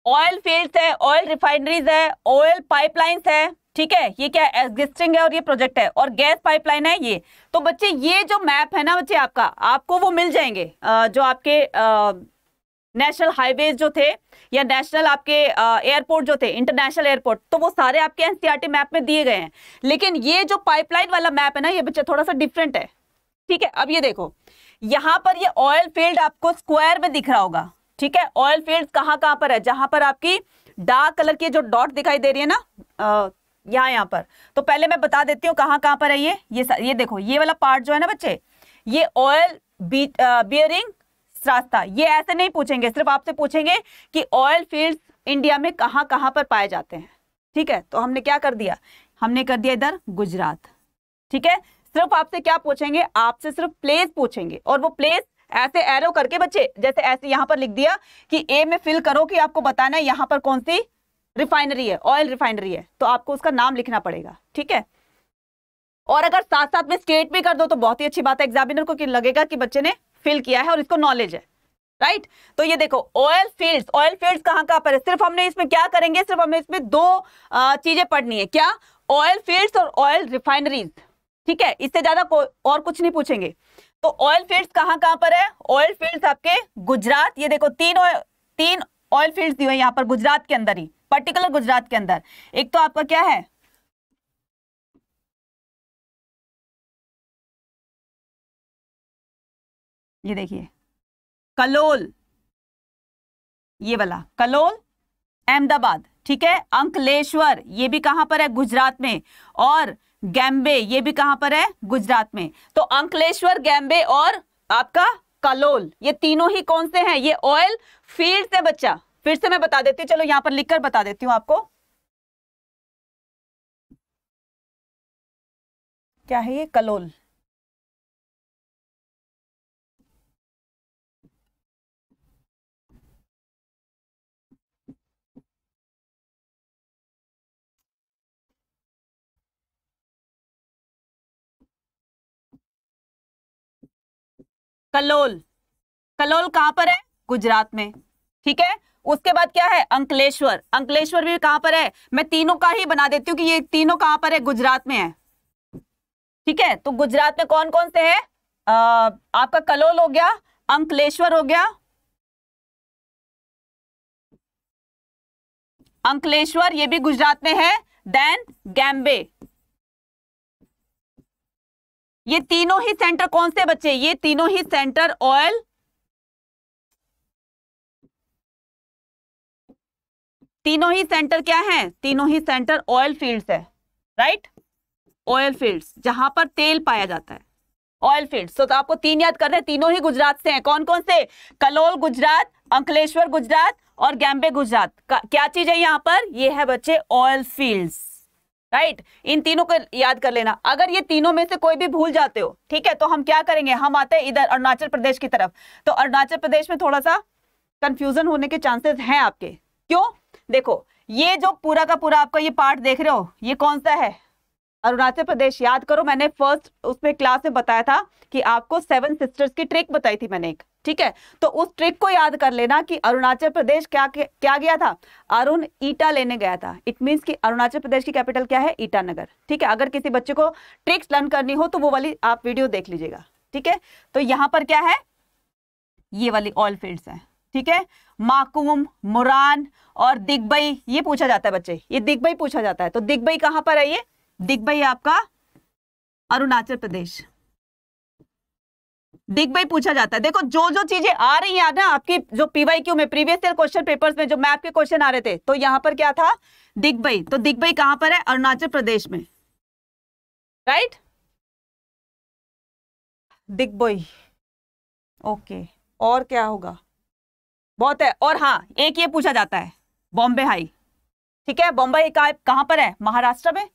ऑयल फील्ड है ऑयल रिफाइनरीज है ऑयल पाइपलाइंस है ठीक है ये क्या एग्जिस्टिंग है और ये प्रोजेक्ट है और गैस पाइपलाइन है ये तो बच्चे ये जो मैप है ना बच्चे आपका आपको वो मिल जाएंगे जो आपके नेशनल हाईवेज जो थे या नेशनल आपके एयरपोर्ट जो थे इंटरनेशनल एयरपोर्ट तो वो सारे आपके एनसीआरटी मैप e में दिए गए हैं लेकिन ये जो पाइपलाइन वाला मैप है ना ये बच्चे थोड़ा सा डिफरेंट है ठीक है अब ये देखो यहाँ पर ये ऑयल फील्ड आपको स्क्वायर में दिख रहा होगा ठीक है ऑयल फील्ड कहाँ कहाँ पर है जहां पर आपकी डार्क कलर की जो डॉट दिखाई दे रही है ना यहाँ यहाँ पर तो पहले मैं बता देती हूँ कहाँ कहाँ पर है ये ये ये देखो ये वाला पार्ट जो है ना बच्चे ये ऑयल बियरिंग uh, रास्ता ये ऐसे नहीं पूछेंगे सिर्फ आपसे पूछेंगे कि ऑयल फील्ड इंडिया में कहाँ कहाँ पर पाए जाते हैं ठीक है तो हमने क्या कर दिया हमने कर दिया इधर गुजरात ठीक है सिर्फ आपसे क्या पूछेंगे आपसे सिर्फ प्लेस पूछेंगे और वो प्लेस ऐसे एरो करके बच्चे जैसे ऐसे यहाँ पर लिख दिया कि ए में फिल करो कि आपको बताना है यहाँ पर कौन सी रिफाइनरी है ऑयल रिफाइनरी है तो आपको उसका नाम लिखना पड़ेगा ठीक है और अगर साथ साथ में स्टेट भी कर दो तो बहुत ही अच्छी बात है एग्जामिनर को लगेगा कि बच्चे ने फिल किया है और इसको नॉलेज है राइट तो ये देखो ऑयल फील्ड्स ऑयल फील्ड्स कहां कहां पर है सिर्फ हमने इसमें क्या करेंगे सिर्फ हमें इसमें दो चीजें पढ़नी है क्या ऑयल फील्ड्स और ऑयल रिफाइनरीज ठीक है इससे ज्यादा और कुछ नहीं पूछेंगे तो ऑयल फील्ड्स कहां कहां पर है ऑयल फील्ड्स आपके गुजरात ये देखो तीन तीन ऑयल फील्ड्स दिए यहां पर गुजरात के अंदर ही पर्टिकुलर गुजरात के अंदर एक तो आपका क्या है ये देखिए कलोल ये वाला कलोल अहमदाबाद ठीक है अंकलेश्वर ये भी कहां पर है गुजरात में और गैम्बे ये भी कहां पर है गुजरात में तो अंकलेश्वर गैम्बे और आपका कलोल ये तीनों ही कौन से हैं ये ऑयल फील्ड से बच्चा फिर से मैं बता देती हूँ चलो यहां पर लिखकर बता देती हूँ आपको क्या है ये कलोल कलोल कलोल कहां पर है गुजरात में ठीक है उसके बाद क्या है अंकलेश्वर अंकलेश्वर भी कहां पर है मैं तीनों का ही बना देती हूँ कि ये तीनों कहां पर है गुजरात में है ठीक है तो गुजरात में कौन कौन से है आ, आपका कलोल हो गया अंकलेश्वर हो गया अंकलेश्वर ये भी गुजरात में है देन गैम्बे ये तीनों ही सेंटर कौन से बच्चे ये तीनों ही सेंटर ऑयल तीनों ही सेंटर क्या है तीनों ही सेंटर ऑयल फील्ड्स है राइट ऑयल फील्ड्स जहां पर तेल पाया जाता है ऑयल फील्ड्स तो, तो आपको तीन याद कर रहे हैं तीनों ही गुजरात से हैं कौन कौन से कलोल गुजरात अंकलेश्वर गुजरात और गैम्बे गुजरात क्या चीज है यहाँ पर ये है बच्चे ऑयल फील्ड्स राइट इन तीनों को याद कर लेना अगर ये तीनों में से कोई भी भूल जाते हो ठीक है तो हम क्या करेंगे हम आते हैं इधर अरुणाचल प्रदेश की तरफ तो अरुणाचल प्रदेश में थोड़ा सा कंफ्यूजन होने के चांसेस हैं आपके क्यों देखो ये जो पूरा का पूरा आपका ये पार्ट देख रहे हो ये कौन सा है अरुणाचल प्रदेश याद करो मैंने फर्स्ट उसमें क्लास में बताया था कि आपको सेवन सिस्टर्स की ट्रिक बताई थी मैंने एक ठीक है तो उस ट्रिक को याद कर लेना कि अरुणाचल प्रदेश क्या क्या गया था अरुण ईटा लेने गया था इट मीन्स कि अरुणाचल प्रदेश की कैपिटल क्या है ईटानगर ठीक है अगर किसी बच्चे को ट्रिक्स लर्न करनी हो तो वो वाली आप वीडियो देख लीजिएगा ठीक है तो यहाँ पर क्या है ये वाली ऑयल फील्ड है ठीक है माकूम मुरान और दिग्बई ये पूछा जाता है बच्चे ये दिग्बई पूछा जाता है तो दिग्बई कहां पर है ये दिग्बई आपका अरुणाचल प्रदेश दिग्बई पूछा जाता है देखो जो जो चीजें आ रही हैं ना आपकी जो पीवाई क्यू में प्रीवियस ईयर क्वेश्चन पेपर्स में जो मैप के क्वेश्चन आ रहे थे तो यहां पर क्या था दिग्बई तो दिग्बई कहां पर है अरुणाचल प्रदेश में राइट दिग्बई ओके और क्या होगा बहुत है और हाँ एक ये पूछा जाता है बॉम्बे हाई ठीक है बॉम्बे कहाँ पर है महाराष्ट्र में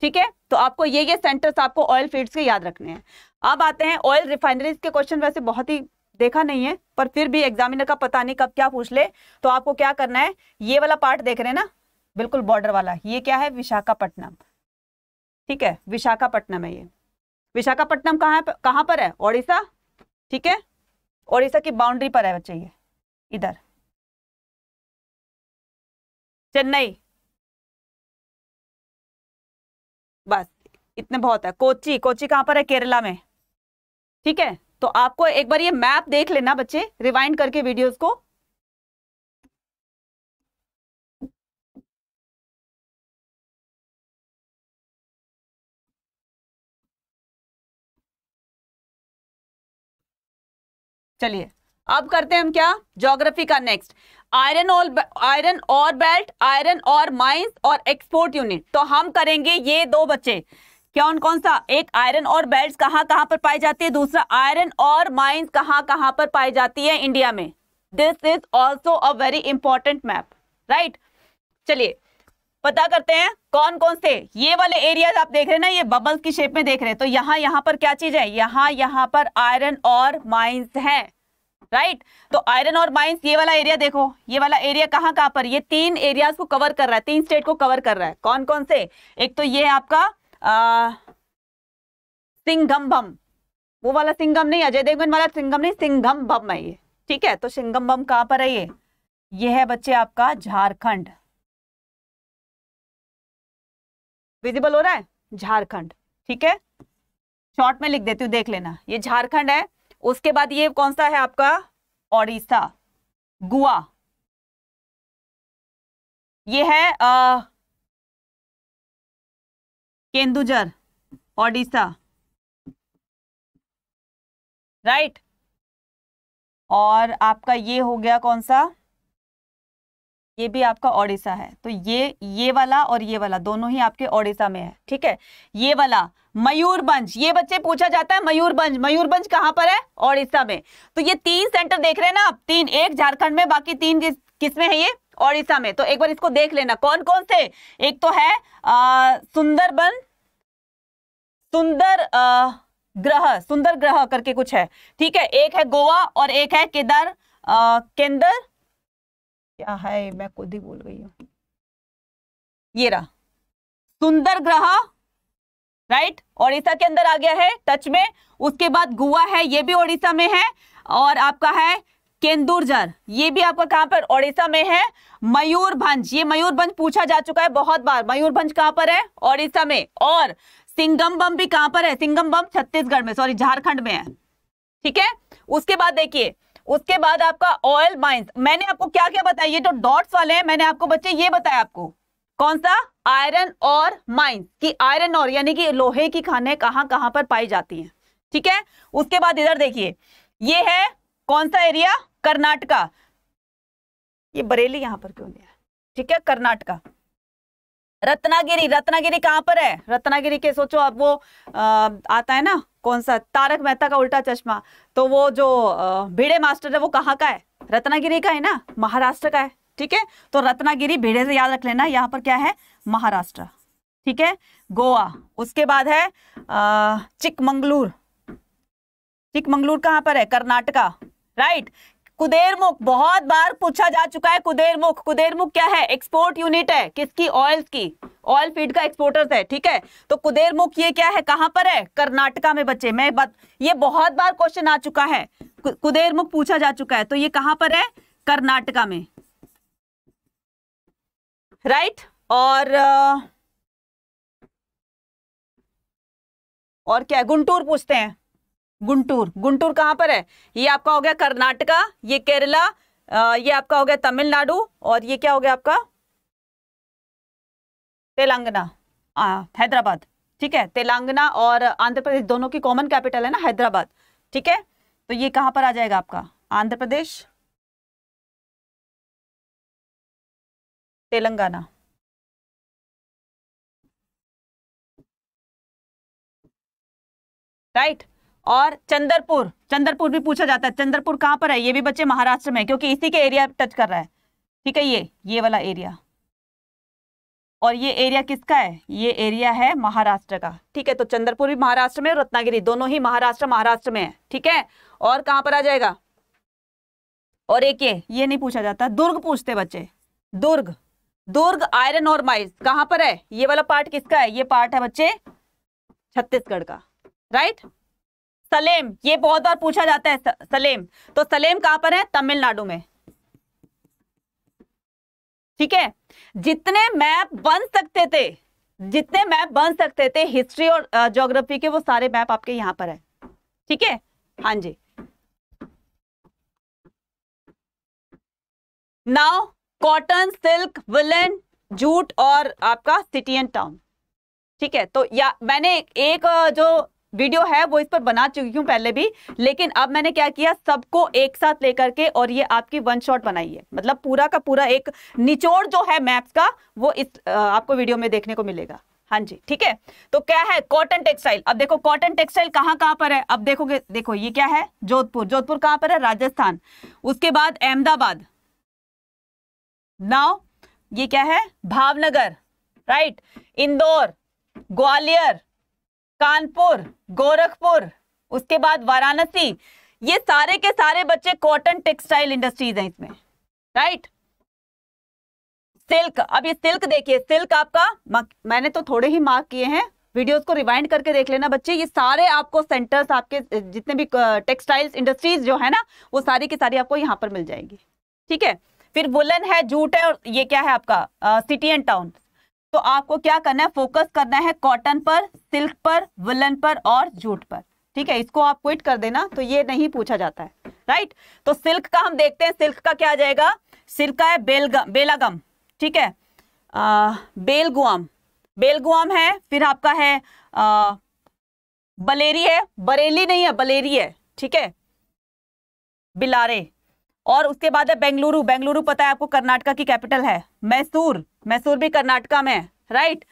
ठीक है तो आपको ये ये सेंटर्स आपको ऑयल फील्ड्स के याद रखने हैं अब आते हैं ऑयल रिफाइनरीज के क्वेश्चन वैसे बहुत ही देखा नहीं है पर फिर भी एग्जामिनर का पता नहीं कब क्या पूछ ले तो आपको क्या करना है ये वाला पार्ट देख रहे हैं ना बिल्कुल बॉर्डर वाला ये क्या है विशाखापट्टनम ठीक है विशाखापट्टनम है ये विशाखापट्टनम कहाँ कहाँ पर है ओडिशा ठीक है ओडिशा की बाउंड्री पर है बच्चे ये इधर चेन्नई बस इतने बहुत है कोची कोची कहां पर है केरला में ठीक है तो आपको एक बार ये मैप देख लेना बच्चे रिवाइंड करके वीडियोस को चलिए अब करते हैं हम क्या जोग्राफी का next iron ore iron ore belt iron ore mines और एक्सपोर्ट यूनिट तो हम करेंगे ये दो बच्चे कौन कौन सा एक आयरन और बेल्ट कहाँ कहाँ पर पाई जाती है दूसरा आयरन और माइंस कहाँ कहाँ पर पाई जाती है इंडिया में this is also a very important map right चलिए पता करते हैं कौन कौन से ये वाले एरियाज आप देख रहे हैं ना ये बबल्स की शेप में देख रहे हैं तो यहाँ यहाँ पर क्या चीज है यहाँ यहाँ पर आयरन और माइंस है राइट तो आयरन और माइंस ये वाला एरिया देखो ये वाला एरिया कहाँ कहाँ पर ये तीन एरियाज को कवर कर रहा है तीन स्टेट को कवर कर रहा है कौन कौन से एक तो ये है आपका बम वो वाला सिंगम नहीं अजय देवगन वाला सिंगम नहीं सिंगम बम है ये ठीक है तो सिंगम बम कहाँ पर है ये ये है बच्चे आपका झारखंड विजिबल हो रहा है झारखंड ठीक है शॉर्ट में लिख देती हूँ देख लेना ये झारखंड है उसके बाद ये कौन सा है आपका ओडिशा गोवा ये है आ, केंदुजर ओडिशा राइट और आपका ये हो गया कौन सा ये भी आपका ओडिशा है तो ये ये वाला और ये वाला दोनों ही आपके ओडिशा में है ठीक है ये वाला मयूरभंज ये बच्चे पूछा जाता है मयूरबंज मयूरबंज कहाँ पर है ओडिशा में तो ये तीन सेंटर देख रहे हैं ना आप तीन एक झारखंड में बाकी तीन किस किसमें है ये ओडिशा में तो एक बार इसको देख लेना कौन कौन से एक तो है सुंदरबन सुंदर ग्रह सुंदर ग्रह करके कुछ है ठीक है एक है गोवा और एक है केदार केंद्र क्या है मैं खुद ही भूल गई हूँ ये रहा सुंदर ग्रह राइट ओडिशा के अंदर आ गया है टच में उसके बाद गोवा है ये भी ओडिशा में है और आपका है केंदुरजर ये भी आपका कहां पर ओडिशा में है मयूरभंज ये मयूरभंज पूछा जा चुका है बहुत बार मयूरभंज कहाँ पर है ओडिशा में और सिंगम बम भी कहां पर है सिंगम बम छत्तीसगढ़ में सॉरी झारखंड में है ठीक है उसके बाद देखिए उसके बाद आपका ऑयल माइंस मैंने आपको क्या क्या बताया ये जो डॉट्स वाले हैं मैंने आपको बच्चे ये बताया आपको कौन सा आयरन और माइंस कि आयरन और यानी कि लोहे की खाने कहां कहां पर पाई जाती हैं ठीक है उसके बाद इधर देखिए ये है कौन सा एरिया कर्नाटका ये बरेली यहां पर क्यों दिया ठीक है कर्नाटका रत्नागिरी रत्नागिरी कहाँ पर है रत्नागिरी के सोचो अब वो आ, आता है ना कौन सा तारक मेहता का उल्टा चश्मा तो वो जो भिड़े मास्टर है वो कहाँ का है रत्नागिरी का है ना महाराष्ट्र का है ठीक है तो रत्नागिरी भिड़े से याद रख लेना यहाँ पर क्या है महाराष्ट्र ठीक है गोवा उसके बाद है चिकमंगलूर चिकमंगलूर कहाँ पर है कर्नाटका राइट कुदेरमुख बहुत बार पूछा जा चुका है कुदेरमुख कुदेरमुख क्या है एक्सपोर्ट यूनिट है किसकी ऑयल्स की ऑयल फीड का एक्सपोर्टर्स है ठीक है तो कुदेरमुख ये क्या है कहां पर है कर्नाटका में बच्चे मैं बत, ये बहुत बार क्वेश्चन आ चुका है कुदेरमुख पूछा जा चुका है तो ये कहां पर है कर्नाटका में राइट और और क्या गुंटूर पूछते हैं गुंटूर गुंटूर कहाँ पर है ये आपका हो गया कर्नाटका ये केरला ये आपका हो गया तमिलनाडु और ये क्या हो गया आपका तेलंगाना हैदराबाद ठीक है तेलंगाना और आंध्र प्रदेश दोनों की कॉमन कैपिटल है ना हैदराबाद ठीक है तो ये कहाँ पर आ जाएगा आपका आंध्र प्रदेश तेलंगाना राइट right? और चंद्रपुर चंद्रपुर भी पूछा जाता है चंद्रपुर कहाँ पर है ये भी बच्चे महाराष्ट्र में क्योंकि इसी के एरिया टच कर रहा है ठीक है ये ये वाला एरिया और ये एरिया किसका है ये एरिया है महाराष्ट्र का ठीक है तो चंद्रपुर भी महाराष्ट्र में और रत्नागिरी दोनों ही महाराष्ट्र महाराष्ट्र में है ठीक है और कहां पर आ जाएगा और एक ये ये नहीं पूछा जाता दुर्ग पूछते बच्चे दुर्ग दुर्ग आयरन और माइज कहां पर है ये वाला पार्ट किसका है ये पार्ट है बच्चे छत्तीसगढ़ का राइट सलेम ये बहुत बार पूछा जाता है सलेम तो सलेम कहां पर है तमिलनाडु में ठीक है जितने मैप बन सकते थे जितने मैप बन सकते थे हिस्ट्री और ज्योग्राफी के वो सारे मैप आपके यहां पर है ठीक है हाँ जी now cotton silk woollen jute और आपका सिटी एंड टाउन ठीक है तो या मैंने एक जो वीडियो है वो इस पर बना चुकी हूँ पहले भी लेकिन अब मैंने क्या किया सबको एक साथ लेकर के और ये आपकी वन शॉट बनाई है मतलब पूरा का पूरा एक निचोड़ जो है मैप्स का वो इस आपको वीडियो में देखने को मिलेगा हाँ जी ठीक है तो क्या है कॉटन टेक्सटाइल अब देखो कॉटन टेक्सटाइल कहाँ कहाँ पर है अब देखोगे देखो ये क्या है जोधपुर जोधपुर कहाँ पर है राजस्थान उसके बाद अहमदाबाद नाउ ये क्या है भावनगर राइट इंदौर ग्वालियर कानपुर गोरखपुर उसके बाद वाराणसी ये सारे के सारे बच्चे कॉटन टेक्सटाइल इंडस्ट्रीज हैं इसमें राइट सिल्क अब ये सिल्क देखिए सिल्क आपका मैंने तो थोड़े ही मार्क किए हैं वीडियोस को रिवाइंड करके देख लेना बच्चे ये सारे आपको सेंटर्स आपके जितने भी टेक्सटाइल्स इंडस्ट्रीज जो है ना वो सारी की सारी आपको यहाँ पर मिल जाएगी ठीक है फिर वुलन है जूट है और ये क्या है आपका सिटी एंड टाउन तो आपको क्या करना है फोकस करना है कॉटन पर सिल्क पर वुलन पर और जूट पर ठीक है इसको आप क्विट कर देना तो ये नहीं पूछा जाता है राइट तो सिल्क का हम देखते हैं सिल्क का क्या आ जाएगा सिल्क का है बेलगम बेलागम ठीक है बेलगुआम बेलगुआम है फिर आपका है आ, बलेरी है बरेली नहीं है बलेरी है ठीक है बिलारे और उसके बाद है बेंगलुरु बेंगलुरु पता है आपको कर्नाटका की कैपिटल है मैसूर मैसूर भी कर्नाटका में है राइट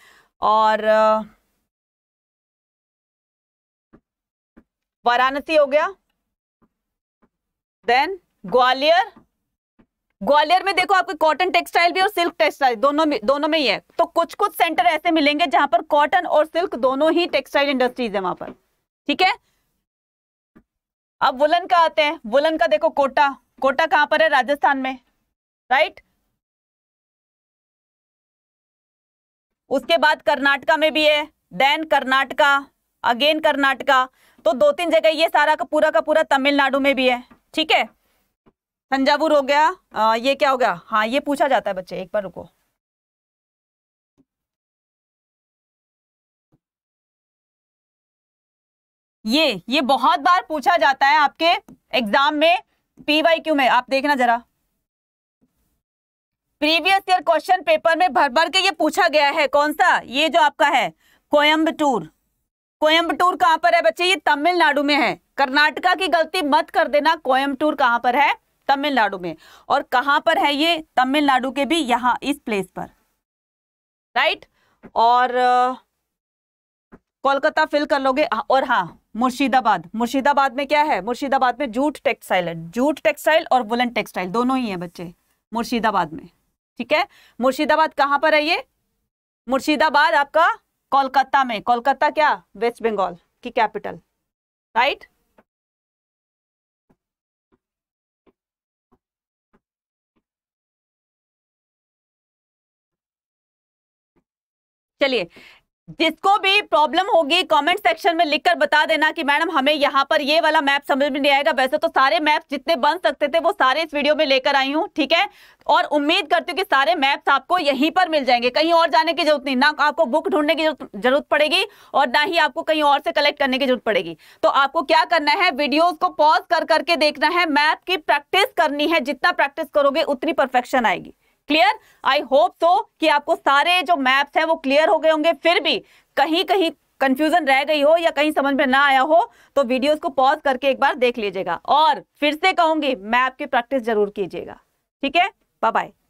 और वाराणसी हो गया देन ग्वालियर ग्वालियर में देखो आपके कॉटन टेक्सटाइल भी और सिल्क टेक्सटाइल दोनों में दोनों में ही है तो कुछ कुछ सेंटर ऐसे मिलेंगे जहां पर कॉटन और सिल्क दोनों ही टेक्सटाइल इंडस्ट्रीज है वहां पर ठीक है अब वुलन का आते हैं वुलन का देखो कोटा कोटा कहां पर है राजस्थान में राइट उसके बाद कर्नाटका में भी है देन कर्नाटका अगेन कर्नाटका तो दो तीन जगह ये सारा का पूरा का पूरा तमिलनाडु में भी है ठीक है तंजावुर हो गया आ, ये क्या हो गया हाँ ये पूछा जाता है बच्चे एक बार रुको ये ये बहुत बार पूछा जाता है आपके एग्जाम में पीवाई क्यू में आप देखना जरा प्रीवियस ईयर क्वेश्चन पेपर में भर भर के ये पूछा गया है कौन सा ये जो आपका है कोयम्बटूर कोयम्बटूर कहां पर है बच्चे ये तमिलनाडु में है कर्नाटका की गलती मत कर देना कोयम्बटूर कहां पर है तमिलनाडु में और कहां पर है ये तमिलनाडु के भी यहां इस प्लेस पर राइट और कोलकाता फिल कर लोगे हाँ, और हाँ मुर्शिदाबाद मुर्शिदाबाद में क्या है मुर्शिदाबाद में जूट टेक्सटाइल है जूट टेक्सटाइल और वुलन टेक्सटाइल दोनों ही है बच्चे मुर्शिदाबाद में ठीक है मुर्शिदाबाद कहाँ पर है ये मुर्शिदाबाद आपका कोलकाता में कोलकाता क्या वेस्ट बंगाल की कैपिटल राइट चलिए जिसको भी प्रॉब्लम होगी कमेंट सेक्शन में लिखकर बता देना कि मैडम हमें यहाँ पर ये वाला मैप समझ में नहीं आएगा वैसे तो सारे मैप जितने बन सकते थे वो सारे इस वीडियो में लेकर आई हूँ ठीक है और उम्मीद करती हूँ कि सारे मैप्स आपको यहीं पर मिल जाएंगे कहीं और जाने की जरूरत नहीं ना आपको बुक ढूंढने की जरूरत पड़ेगी और ना ही आपको कहीं और से कलेक्ट करने की जरूरत पड़ेगी तो आपको क्या करना है वीडियोज को पॉज कर करके देखना है मैप की प्रैक्टिस करनी है जितना प्रैक्टिस करोगे उतनी परफेक्शन आएगी क्लियर आई होप सो कि आपको सारे जो मैप्स हैं वो क्लियर हो गए होंगे फिर भी कहीं कहीं कंफ्यूजन रह गई हो या कहीं समझ में ना आया हो तो वीडियोस को पॉज करके एक बार देख लीजिएगा और फिर से कहूंगी मैप की प्रैक्टिस जरूर कीजिएगा ठीक है बाय बाय